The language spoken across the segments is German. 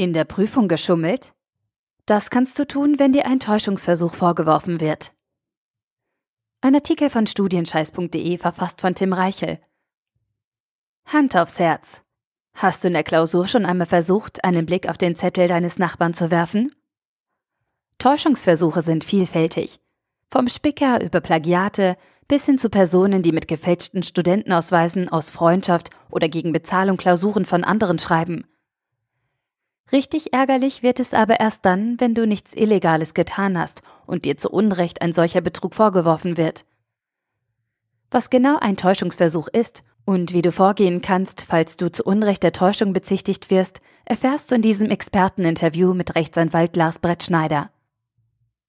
In der Prüfung geschummelt? Das kannst du tun, wenn dir ein Täuschungsversuch vorgeworfen wird. Ein Artikel von studienscheiß.de verfasst von Tim Reichel. Hand aufs Herz. Hast du in der Klausur schon einmal versucht, einen Blick auf den Zettel deines Nachbarn zu werfen? Täuschungsversuche sind vielfältig. Vom Spicker über Plagiate bis hin zu Personen, die mit gefälschten Studentenausweisen aus Freundschaft oder gegen Bezahlung Klausuren von anderen schreiben. Richtig ärgerlich wird es aber erst dann, wenn du nichts Illegales getan hast und dir zu Unrecht ein solcher Betrug vorgeworfen wird. Was genau ein Täuschungsversuch ist und wie du vorgehen kannst, falls du zu Unrecht der Täuschung bezichtigt wirst, erfährst du in diesem Experteninterview mit Rechtsanwalt Lars Brettschneider.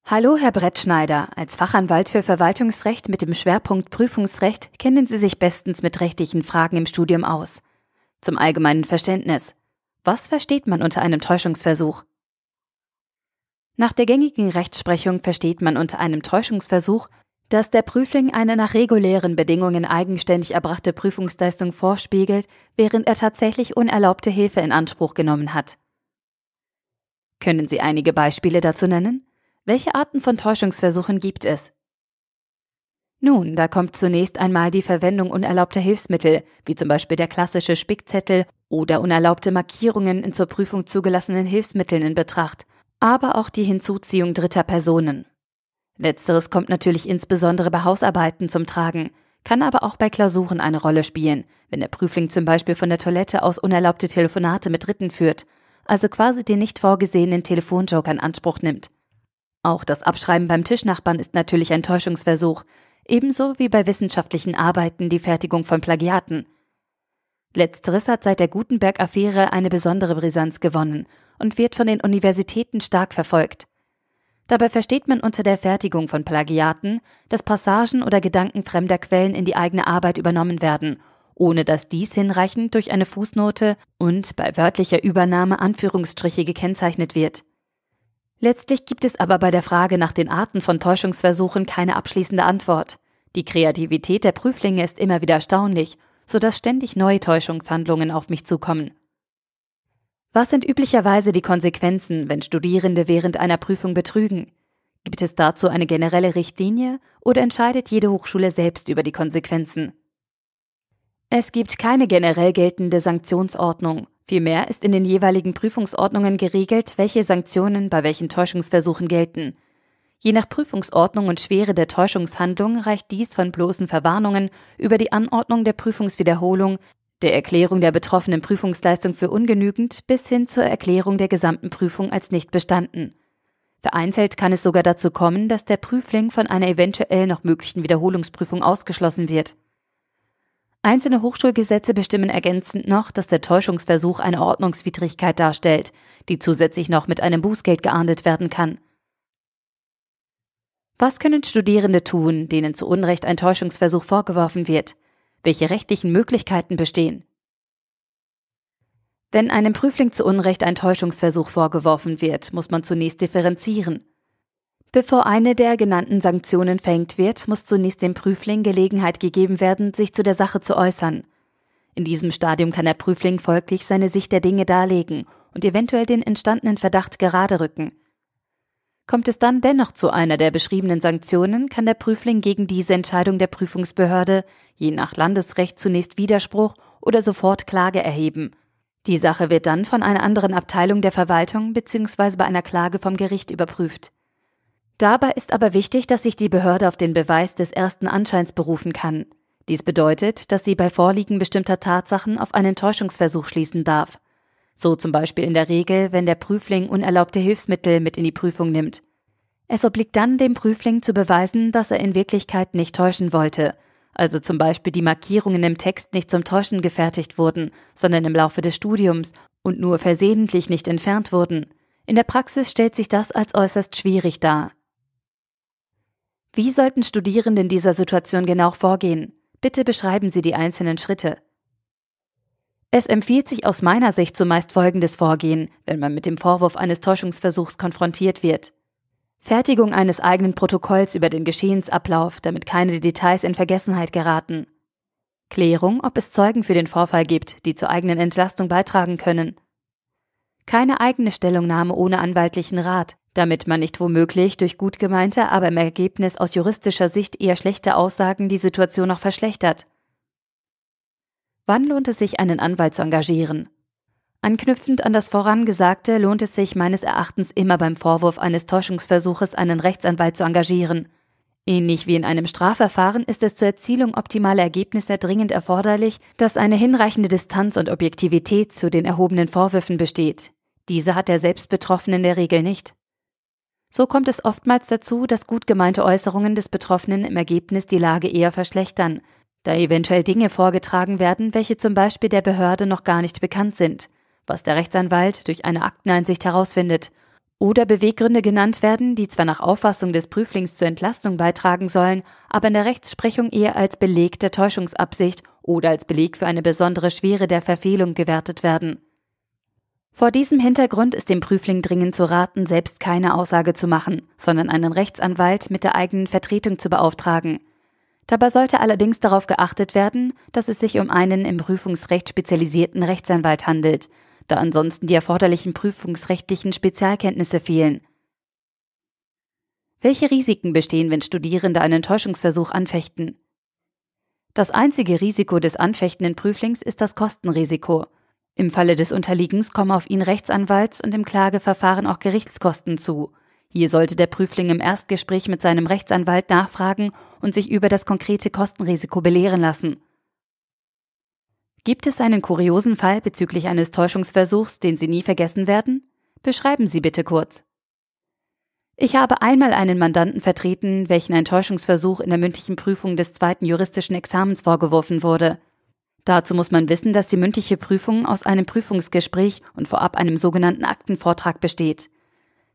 Hallo, Herr Brettschneider. Als Fachanwalt für Verwaltungsrecht mit dem Schwerpunkt Prüfungsrecht kennen Sie sich bestens mit rechtlichen Fragen im Studium aus. Zum allgemeinen Verständnis. Was versteht man unter einem Täuschungsversuch? Nach der gängigen Rechtsprechung versteht man unter einem Täuschungsversuch, dass der Prüfling eine nach regulären Bedingungen eigenständig erbrachte Prüfungsleistung vorspiegelt, während er tatsächlich unerlaubte Hilfe in Anspruch genommen hat. Können Sie einige Beispiele dazu nennen? Welche Arten von Täuschungsversuchen gibt es? Nun, da kommt zunächst einmal die Verwendung unerlaubter Hilfsmittel, wie zum Beispiel der klassische Spickzettel oder unerlaubte Markierungen in zur Prüfung zugelassenen Hilfsmitteln in Betracht, aber auch die Hinzuziehung dritter Personen. Letzteres kommt natürlich insbesondere bei Hausarbeiten zum Tragen, kann aber auch bei Klausuren eine Rolle spielen, wenn der Prüfling zum Beispiel von der Toilette aus unerlaubte Telefonate mit Dritten führt, also quasi den nicht vorgesehenen Telefonjoker in Anspruch nimmt. Auch das Abschreiben beim Tischnachbarn ist natürlich ein Täuschungsversuch, ebenso wie bei wissenschaftlichen Arbeiten die Fertigung von Plagiaten. Letzteres hat seit der Gutenberg-Affäre eine besondere Brisanz gewonnen und wird von den Universitäten stark verfolgt. Dabei versteht man unter der Fertigung von Plagiaten, dass Passagen oder Gedanken fremder Quellen in die eigene Arbeit übernommen werden, ohne dass dies hinreichend durch eine Fußnote und bei wörtlicher Übernahme Anführungsstriche gekennzeichnet wird. Letztlich gibt es aber bei der Frage nach den Arten von Täuschungsversuchen keine abschließende Antwort. Die Kreativität der Prüflinge ist immer wieder erstaunlich, sodass ständig neue Täuschungshandlungen auf mich zukommen. Was sind üblicherweise die Konsequenzen, wenn Studierende während einer Prüfung betrügen? Gibt es dazu eine generelle Richtlinie oder entscheidet jede Hochschule selbst über die Konsequenzen? Es gibt keine generell geltende Sanktionsordnung. Vielmehr ist in den jeweiligen Prüfungsordnungen geregelt, welche Sanktionen bei welchen Täuschungsversuchen gelten. Je nach Prüfungsordnung und Schwere der Täuschungshandlung reicht dies von bloßen Verwarnungen über die Anordnung der Prüfungswiederholung, der Erklärung der betroffenen Prüfungsleistung für ungenügend bis hin zur Erklärung der gesamten Prüfung als nicht bestanden. Vereinzelt kann es sogar dazu kommen, dass der Prüfling von einer eventuell noch möglichen Wiederholungsprüfung ausgeschlossen wird. Einzelne Hochschulgesetze bestimmen ergänzend noch, dass der Täuschungsversuch eine Ordnungswidrigkeit darstellt, die zusätzlich noch mit einem Bußgeld geahndet werden kann. Was können Studierende tun, denen zu Unrecht ein Täuschungsversuch vorgeworfen wird? Welche rechtlichen Möglichkeiten bestehen? Wenn einem Prüfling zu Unrecht ein Täuschungsversuch vorgeworfen wird, muss man zunächst differenzieren. Bevor eine der genannten Sanktionen verhängt wird, muss zunächst dem Prüfling Gelegenheit gegeben werden, sich zu der Sache zu äußern. In diesem Stadium kann der Prüfling folglich seine Sicht der Dinge darlegen und eventuell den entstandenen Verdacht gerade rücken. Kommt es dann dennoch zu einer der beschriebenen Sanktionen, kann der Prüfling gegen diese Entscheidung der Prüfungsbehörde, je nach Landesrecht zunächst Widerspruch oder sofort Klage erheben. Die Sache wird dann von einer anderen Abteilung der Verwaltung bzw. bei einer Klage vom Gericht überprüft. Dabei ist aber wichtig, dass sich die Behörde auf den Beweis des ersten Anscheins berufen kann. Dies bedeutet, dass sie bei Vorliegen bestimmter Tatsachen auf einen Täuschungsversuch schließen darf. So zum Beispiel in der Regel, wenn der Prüfling unerlaubte Hilfsmittel mit in die Prüfung nimmt. Es obliegt dann dem Prüfling zu beweisen, dass er in Wirklichkeit nicht täuschen wollte, also zum Beispiel die Markierungen im Text nicht zum Täuschen gefertigt wurden, sondern im Laufe des Studiums und nur versehentlich nicht entfernt wurden. In der Praxis stellt sich das als äußerst schwierig dar. Wie sollten Studierende in dieser Situation genau vorgehen? Bitte beschreiben Sie die einzelnen Schritte. Es empfiehlt sich aus meiner Sicht zumeist folgendes Vorgehen, wenn man mit dem Vorwurf eines Täuschungsversuchs konfrontiert wird. Fertigung eines eigenen Protokolls über den Geschehensablauf, damit keine Details in Vergessenheit geraten. Klärung, ob es Zeugen für den Vorfall gibt, die zur eigenen Entlastung beitragen können. Keine eigene Stellungnahme ohne anwaltlichen Rat, damit man nicht womöglich durch gut gemeinte, aber im Ergebnis aus juristischer Sicht eher schlechte Aussagen die Situation noch verschlechtert. Wann lohnt es sich, einen Anwalt zu engagieren? Anknüpfend an das Vorangesagte lohnt es sich meines Erachtens immer beim Vorwurf eines Täuschungsversuches, einen Rechtsanwalt zu engagieren. Ähnlich wie in einem Strafverfahren ist es zur Erzielung optimaler Ergebnisse dringend erforderlich, dass eine hinreichende Distanz und Objektivität zu den erhobenen Vorwürfen besteht. Diese hat der Selbstbetroffene in der Regel nicht. So kommt es oftmals dazu, dass gut gemeinte Äußerungen des Betroffenen im Ergebnis die Lage eher verschlechtern, da eventuell Dinge vorgetragen werden, welche zum Beispiel der Behörde noch gar nicht bekannt sind, was der Rechtsanwalt durch eine Akteneinsicht herausfindet, oder Beweggründe genannt werden, die zwar nach Auffassung des Prüflings zur Entlastung beitragen sollen, aber in der Rechtsprechung eher als Beleg der Täuschungsabsicht oder als Beleg für eine besondere Schwere der Verfehlung gewertet werden. Vor diesem Hintergrund ist dem Prüfling dringend zu raten, selbst keine Aussage zu machen, sondern einen Rechtsanwalt mit der eigenen Vertretung zu beauftragen – Dabei sollte allerdings darauf geachtet werden, dass es sich um einen im Prüfungsrecht spezialisierten Rechtsanwalt handelt, da ansonsten die erforderlichen prüfungsrechtlichen Spezialkenntnisse fehlen. Welche Risiken bestehen, wenn Studierende einen Täuschungsversuch anfechten? Das einzige Risiko des anfechtenden Prüflings ist das Kostenrisiko. Im Falle des Unterliegens kommen auf ihn Rechtsanwalts- und im Klageverfahren auch Gerichtskosten zu. Hier sollte der Prüfling im Erstgespräch mit seinem Rechtsanwalt nachfragen, und sich über das konkrete Kostenrisiko belehren lassen. Gibt es einen kuriosen Fall bezüglich eines Täuschungsversuchs, den Sie nie vergessen werden? Beschreiben Sie bitte kurz. Ich habe einmal einen Mandanten vertreten, welchen ein Täuschungsversuch in der mündlichen Prüfung des zweiten juristischen Examens vorgeworfen wurde. Dazu muss man wissen, dass die mündliche Prüfung aus einem Prüfungsgespräch und vorab einem sogenannten Aktenvortrag besteht.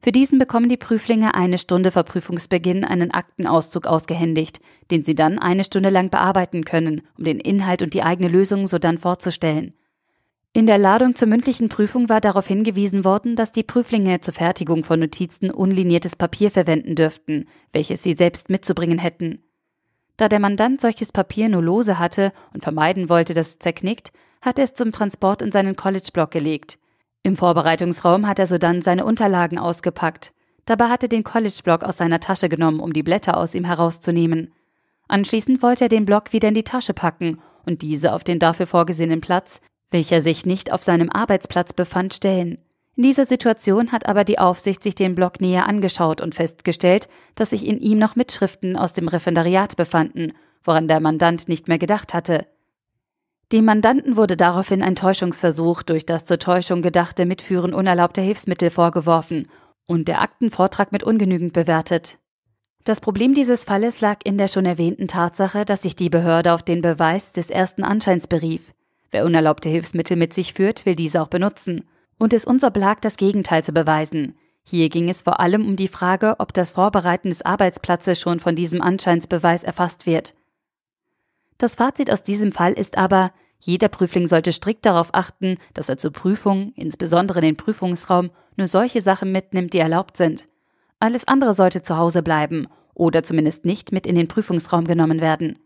Für diesen bekommen die Prüflinge eine Stunde vor Prüfungsbeginn einen Aktenauszug ausgehändigt, den sie dann eine Stunde lang bearbeiten können, um den Inhalt und die eigene Lösung sodann vorzustellen. In der Ladung zur mündlichen Prüfung war darauf hingewiesen worden, dass die Prüflinge zur Fertigung von Notizen unliniertes Papier verwenden dürften, welches sie selbst mitzubringen hätten. Da der Mandant solches Papier nur lose hatte und vermeiden wollte, dass es zerknickt, hat er es zum Transport in seinen College-Block gelegt. Im Vorbereitungsraum hat er sodann seine Unterlagen ausgepackt. Dabei hat er den College-Block aus seiner Tasche genommen, um die Blätter aus ihm herauszunehmen. Anschließend wollte er den Block wieder in die Tasche packen und diese auf den dafür vorgesehenen Platz, welcher sich nicht auf seinem Arbeitsplatz befand, stellen. In dieser Situation hat aber die Aufsicht sich den Block näher angeschaut und festgestellt, dass sich in ihm noch Mitschriften aus dem Referendariat befanden, woran der Mandant nicht mehr gedacht hatte. Dem Mandanten wurde daraufhin ein Täuschungsversuch durch das zur Täuschung gedachte Mitführen unerlaubter Hilfsmittel vorgeworfen und der Aktenvortrag mit ungenügend bewertet. Das Problem dieses Falles lag in der schon erwähnten Tatsache, dass sich die Behörde auf den Beweis des ersten Anscheins berief. Wer unerlaubte Hilfsmittel mit sich führt, will diese auch benutzen. Und es uns oblag, das Gegenteil zu beweisen. Hier ging es vor allem um die Frage, ob das Vorbereiten des Arbeitsplatzes schon von diesem Anscheinsbeweis erfasst wird. Das Fazit aus diesem Fall ist aber, jeder Prüfling sollte strikt darauf achten, dass er zur Prüfung, insbesondere in den Prüfungsraum, nur solche Sachen mitnimmt, die erlaubt sind. Alles andere sollte zu Hause bleiben oder zumindest nicht mit in den Prüfungsraum genommen werden.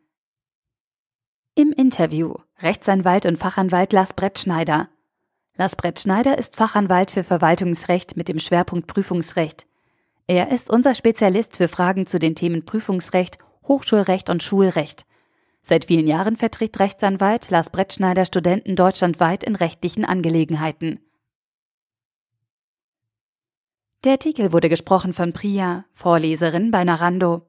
Im Interview Rechtsanwalt und Fachanwalt Lars Brettschneider. Lars Brettschneider ist Fachanwalt für Verwaltungsrecht mit dem Schwerpunkt Prüfungsrecht. Er ist unser Spezialist für Fragen zu den Themen Prüfungsrecht, Hochschulrecht und Schulrecht. Seit vielen Jahren vertritt Rechtsanwalt Lars Brettschneider Studenten deutschlandweit in rechtlichen Angelegenheiten. Der Artikel wurde gesprochen von Priya, Vorleserin bei Narando.